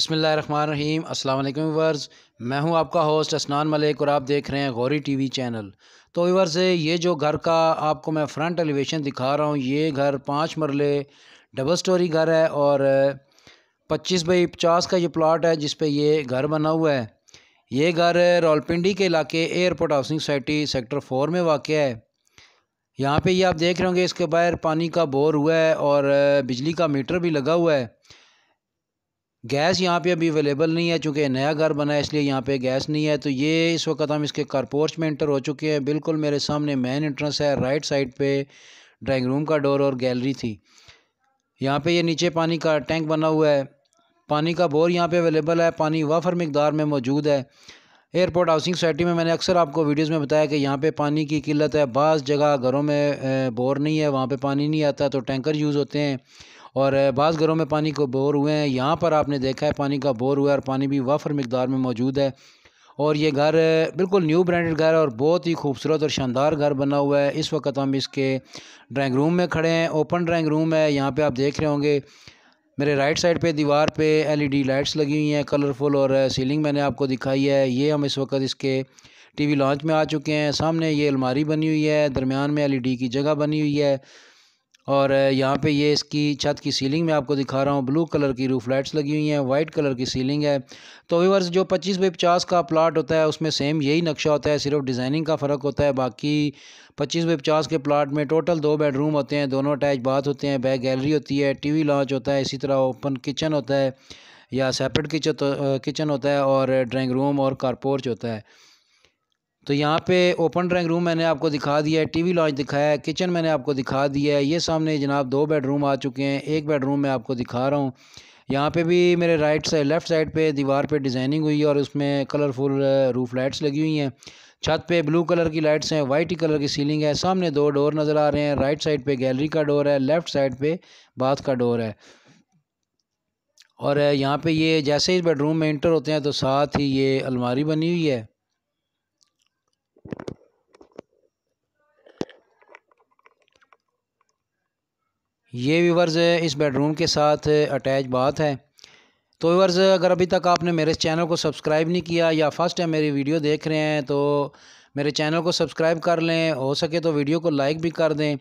बसमीम अस्सलाम वालेकुम मैं हूं आपका होस्ट असनान मलिक और आप देख रहे हैं गौरी टीवी चैनल तो व्यूवर्स ये जो घर का आपको मैं फ्रंट एलिवेशन दिखा रहा हूं ये घर पाँच मरले डबल स्टोरी घर है और पच्चीस बाई पचास का ये प्लाट है जिस पे ये घर बना हुआ है ये घर रावलपिंडी के इलाके airport housing society sector four में वाक़ है यहाँ पर ये आप देख रहे होंगे इसके बाहर पानी का बोर हुआ है और बिजली का मीटर भी लगा हुआ है गैस यहाँ पे अभी अवेलेबल नहीं है चूँकि नया घर बना है इसलिए यहाँ पे गैस नहीं है तो ये इस वक्त हम इसके कारपोर्च में इंटर हो चुके हैं बिल्कुल मेरे सामने मेन एंट्रेंस है राइट साइड पे ड्राइंग रूम का डोर और गैलरी थी यहाँ पे ये नीचे पानी का टैंक बना हुआ है पानी का बोर यहाँ पे अवेलेबल है पानी वाफर मकदार में मौजूद है एयरपोर्ट हाउसिंग सोसाइटी में मैंने अक्सर आपको वीडियोज़ में बताया कि यहाँ पर पानी की किल्लत है बाज़ जगह घरों में बोर नहीं है वहाँ पर पानी नहीं आता तो टैंकर यूज़ होते हैं और बाज़ घरों में पानी को बोर हुए हैं यहाँ पर आपने देखा है पानी का बोर हुआ है और पानी भी वाफर मकदार में मौजूद है और ये घर बिल्कुल न्यू ब्रांडेड घर है और बहुत ही खूबसूरत और शानदार घर बना हुआ है इस वक्त हम इसके ड्राइंग रूम में खड़े हैं ओपन ड्राइंग रूम है यहाँ पे आप देख रहे होंगे मेरे राइट साइड पे दीवार पे एलईडी लाइट्स लगी हुई हैं कलरफुल और सीलिंग मैंने आपको दिखाई है ये हम इस वक्त इसके टी लॉन्च में आ चुके हैं सामने ये अलमारी बनी हुई है दरमियान में एल की जगह बनी हुई है और यहाँ पे ये इसकी छत की सीलिंग में आपको दिखा रहा हूँ ब्लू कलर की रूफ लाइट्स लगी हुई हैं वाइट कलर की सीलिंग है तो व्यूवर्स जो 25 बाई 50 का प्लाट होता है उसमें सेम यही नक्शा होता है सिर्फ डिज़ाइनिंग का फ़र्क होता है बाकी 25 बाई 50 के प्लाट में टोटल दो बेडरूम होते हैं दोनों अटैच बाथ होते हैं बैक गैलरी होती है टी लॉन्च होता है इसी तरह ओपन किचन होता है या सेपरेट किचन किचन होता है और ड्राइंग रूम और कारपोर्च होता है तो यहाँ पे ओपन ड्राइंग रूम मैंने आपको दिखा दिया है टीवी लॉन्च दिखाया है किचन मैंने आपको दिखा दिया है ये सामने जनाब दो बेडरूम आ चुके हैं एक बेडरूम मैं आपको दिखा रहा हूँ यहाँ पे भी मेरे राइट साइड लेफ़्ट साइड पे दीवार पे डिज़ाइनिंग हुई है और उसमें कलरफुल रूफ लाइट्स लगी हुई हैं छत पे ब्लू कलर की लाइट्स हैं वाइट ही कलर की सीलिंग है सामने दो डोर नज़र आ रहे हैं राइट साइड पे गैलरी का डोर है लेफ़्ट साइड पे बाथ का डोर है और uh, यहाँ पे ये जैसे ही बेडरूम में इंटर होते हैं तो साथ ही ये अलमारी बनी हुई है ये व्यूवर्स इस बेडरूम के साथ अटैच बात है तो व्यूवर्स अगर अभी तक आपने मेरे चैनल को सब्सक्राइब नहीं किया या फर्स्ट टाइम मेरी वीडियो देख रहे हैं तो मेरे चैनल को सब्सक्राइब कर लें हो सके तो वीडियो को लाइक भी कर दें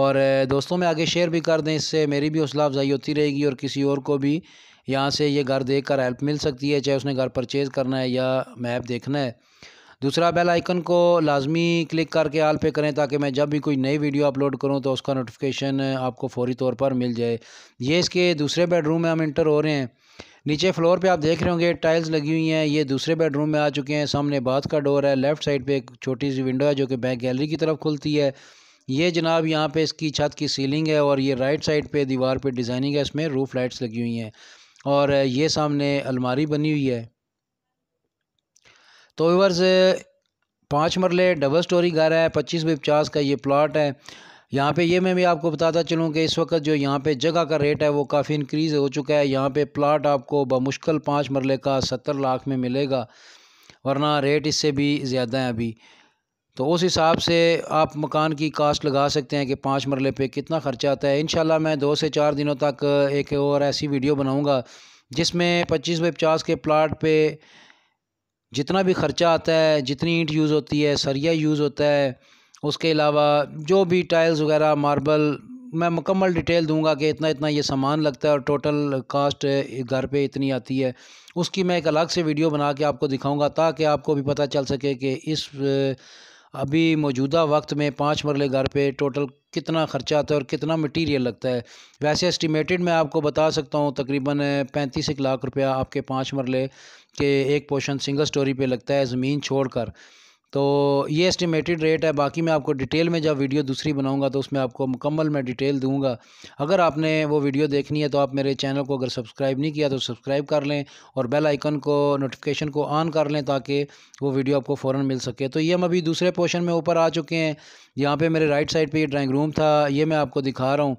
और दोस्तों में आगे शेयर भी कर दें इससे मेरी भी हौसला अफजाई होती रहेगी और किसी और को भी यहाँ से ये घर देख कर हेल्प मिल सकती है चाहे उसने घर परचेज़ करना है या मैप देखना है दूसरा बेल आइकन को लाजमी क्लिक करके आल पे करें ताकि मैं जब भी कोई नई वीडियो अपलोड करूँ तो उसका नोटिफिकेशन आपको फौरी तौर पर मिल जाए ये इसके दूसरे बेडरूम में हम इंटर हो रहे हैं नीचे फ्लोर पे आप देख रहे होंगे टाइल्स लगी हुई हैं ये दूसरे बेडरूम में आ चुके हैं सामने बाथ का डोर है लेफ़्ट साइड पे एक छोटी सी विंडो है जो कि बैक गैलरी की तरफ खुलती है ये जनाब यहाँ पे इसकी छत की सीलिंग है और ये राइट साइड पे दीवार पे डिज़ाइनिंग है इसमें रूफ लाइट्स लगी हुई हैं और ये सामने अलमारी बनी हुई है तो व्यूवर्स पाँच मरले डबल स्टोरी घर है पच्चीस बाई पचास का ये प्लाट है यहाँ पे ये मैं भी आपको बताता चलूँ कि इस वक्त जो यहाँ पे जगह का रेट है वो काफ़ी इंक्रीज़ हो चुका है यहाँ पे प्लाट आपको बमुश्किल पाँच मरले का सत्तर लाख में मिलेगा वरना रेट इससे भी ज़्यादा है अभी तो उस हिसाब से आप मकान की कास्ट लगा सकते हैं कि पाँच मरले पे कितना खर्चा आता है इन मैं दो से चार दिनों तक एक और ऐसी वीडियो बनाऊँगा जिसमें पच्चीस बाई पचास के प्लाट पर जितना भी ख़र्चा आता है जितनी ईंट यूज़ होती है सरिया यूज़ होता है उसके अलावा जो भी टाइल्स वगैरह मार्बल मैं मुकम्मल डिटेल दूंगा कि इतना इतना ये सामान लगता है और टोटल कास्ट घर पे इतनी आती है उसकी मैं एक अलग से वीडियो बना के आपको दिखाऊंगा ताकि आपको भी पता चल सके कि इस अभी मौजूदा वक्त में पाँच मरले घर पे टोटल कितना ख़र्चा आता है और कितना मटेरियल लगता है वैसे एस्टिमेटेड मैं आपको बता सकता हूँ तकरीबन पैंतीस एक लाख रुपया आपके पाँच मरले के एक पोर्शन सिंगल स्टोरी पे लगता है ज़मीन छोड़कर तो ये एस्टिमेटेड रेट है बाकी मैं आपको डिटेल में जब वीडियो दूसरी बनाऊंगा तो उसमें आपको मुकम्मल मैं डिटेल दूंगा अगर आपने वो वीडियो देखनी है तो आप मेरे चैनल को अगर सब्सक्राइब नहीं किया तो सब्सक्राइब कर लें और बेल आइकन को नोटिफिकेशन को ऑन कर लें ताकि वो वीडियो आपको फ़ौर मिल सके तो ये हम अभी दूसरे पोर्शन में ऊपर आ चुके हैं यहाँ पर मेरे राइट साइड पर ये ड्राइंग रूम था ये मैं आपको दिखा रहा हूँ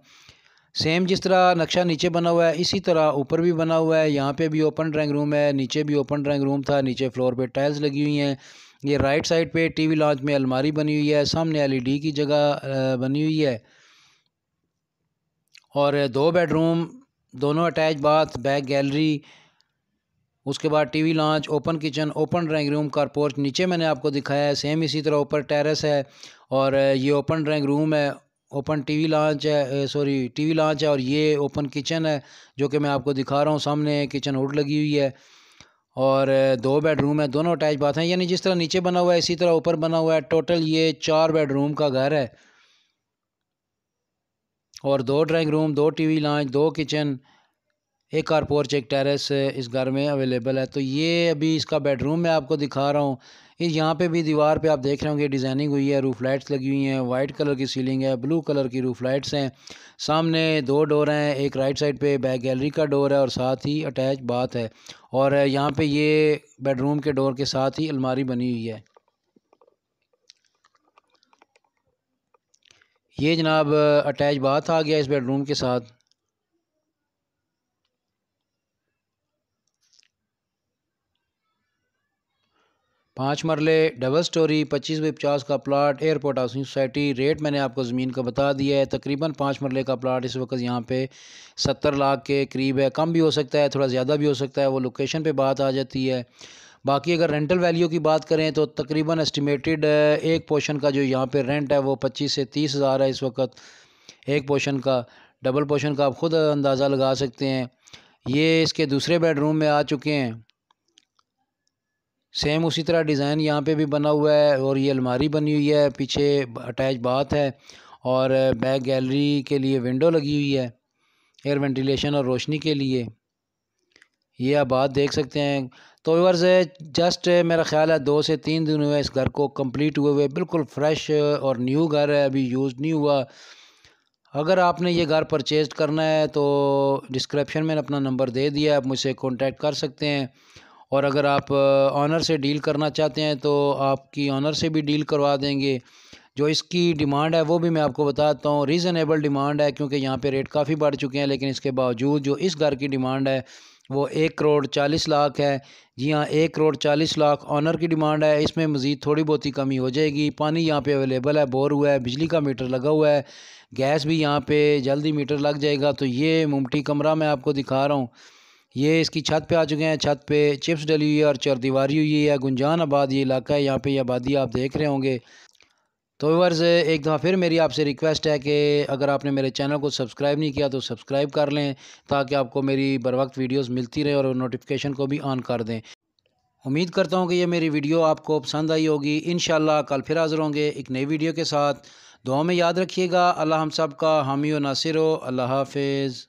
सेम जिस तरह नक्शा नीचे बना हुआ है इसी तरह ऊपर भी बना हुआ है यहाँ पे भी ओपन ड्राइंग रूम है नीचे भी ओपन ड्राइंग रूम था नीचे फ्लोर पे टाइल्स लगी हुई हैं ये राइट साइड पे टीवी लॉन्च में अलमारी बनी हुई है सामने एलईडी e की जगह बनी हुई है और दो बेडरूम दोनों अटैच बाथ बैक गैलरी उसके बाद TV lounge open kitchen open drawing room car porch नीचे मैंने आपको दिखाया है सेम इसी तरह ऊपर टेरेस है और ये ओपन ड्राइंग रूम है ओपन टीवी लॉन्च है सॉरी टीवी लॉन्च है और ये ओपन किचन है जो कि मैं आपको दिखा रहा हूँ सामने किचन हुड लगी हुई है और दो बेडरूम है दोनों अटैच बाथ हैं यानी जिस तरह नीचे बना हुआ है इसी तरह ऊपर बना हुआ है टोटल ये चार बेडरूम का घर है और दो ड्राइंग रूम दो टीवी लॉन्च दो किचन एक और पोर्च एक टेरेस इस घर में अवेलेबल है तो ये अभी इसका बेडरूम मैं आपको दिखा रहा हूँ यहाँ पे भी दीवार पे आप देख रहे होंगे डिज़ाइनिंग हुई है रूफ लाइट्स लगी हुई हैं वाइट कलर की सीलिंग है ब्लू कलर की रूफ लाइट्स हैं सामने दो डोर हैं एक राइट साइड पे बैक गैलरी का डोर है और साथ ही अटैच बाथ है और यहाँ पे ये बेडरूम के डोर के साथ ही अलमारी बनी हुई है ये जनाब अटैच बाथ आ गया इस बेडरूम के साथ पाँच मरले डबल स्टोरी पच्चीस बाई पचास का plot airport housing society rate मैंने आपको ज़मीन का बता दिया है तकरीबन पाँच मरले का प्लाट इस वक्त यहाँ पे सत्तर लाख के करीब है कम भी हो सकता है थोड़ा ज़्यादा भी हो सकता है वो लोकेशन पे बात आ जाती है बाकी अगर रेंटल वैल्यू की बात करें तो तकरीबन एस्टिमेटेड एक पोर्शन का जो यहाँ पर रेंट है वो पच्चीस से तीस हज़ार है इस वक्त एक पोर्शन का डबल पोर्शन का आप ख़ुद अंदाज़ा लगा सकते हैं ये इसके दूसरे बेडरूम में आ चुके हैं सेम उसी तरह डिज़ाइन यहाँ पे भी बना हुआ है और ये अलमारी बनी हुई है पीछे अटैच बाथ है और बैक गैलरी के लिए विंडो लगी हुई है एयर वेंटिलेशन और रोशनी के लिए ये आप बात देख सकते हैं तो व्यवर्स जस्ट मेरा ख्याल है दो से तीन दिन हुए इस घर को कंप्लीट हुए हुए बिल्कुल फ्रेश और न्यू घर है अभी यूज़ नहीं हुआ अगर आपने ये घर परचेज़ करना है तो डिस्क्रिप्शन में अपना नंबर दे दिया आप मुझसे कॉन्टेक्ट कर सकते हैं और अगर आप ऑनर से डील करना चाहते हैं तो आपकी ऑनर से भी डील करवा देंगे जो इसकी डिमांड है वो भी मैं आपको बताता हूँ रीज़नेबल डिमांड है क्योंकि यहाँ पे रेट काफ़ी बढ़ चुके हैं लेकिन इसके बावजूद जो इस घर की डिमांड है वो एक करोड़ चालीस लाख है जी हाँ एक करोड़ चालीस लाख ऑनर की डिमांड है इसमें मज़ीद थोड़ी बहुत ही कमी हो जाएगी पानी यहाँ पे अवेलेबल है बोर हुआ है बिजली का मीटर लगा हुआ है गैस भी यहाँ पे जल्दी मीटर लग जाएगा तो ये मुमटी कमरा मैं आपको दिखा रहा हूँ ये इसकी छत पे आ चुके हैं छत पे चिप्स डली हुई है और चरदीवारी हुई है गुंजान आबाद ये इलाका है यहाँ पे ये आबादी आप देख रहे होंगे तो वर्ज़ एक दफ़ा फिर मेरी आपसे रिक्वेस्ट है कि अगर आपने मेरे चैनल को सब्सक्राइब नहीं किया तो सब्सक्राइब कर लें ताकि आपको मेरी बर वक्त वीडियोज़ मिलती रहे और नोटिफिकेशन को भी ऑन कर दें उम्मीद करता हूँ कि ये मेरी वीडियो आपको पसंद आई होगी इन कल फिर हाज़िर होंगे एक नई वीडियो के साथ दुआ में याद रखिएगा अल्लाह हम सब का हामी नासिर हो अल्लाह हाफिज़